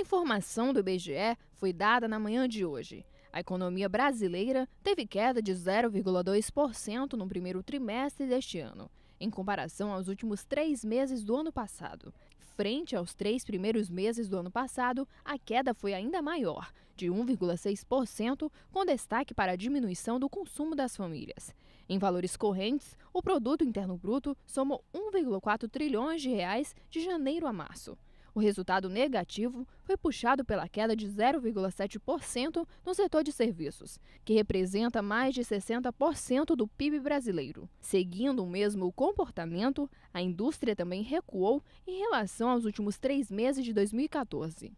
informação do IBGE foi dada na manhã de hoje. A economia brasileira teve queda de 0,2% no primeiro trimestre deste ano, em comparação aos últimos três meses do ano passado. Frente aos três primeiros meses do ano passado, a queda foi ainda maior, de 1,6%, com destaque para a diminuição do consumo das famílias. Em valores correntes, o produto interno bruto somou 1,4 trilhões de reais de janeiro a março. O resultado negativo foi puxado pela queda de 0,7% no setor de serviços, que representa mais de 60% do PIB brasileiro. Seguindo o mesmo comportamento, a indústria também recuou em relação aos últimos três meses de 2014.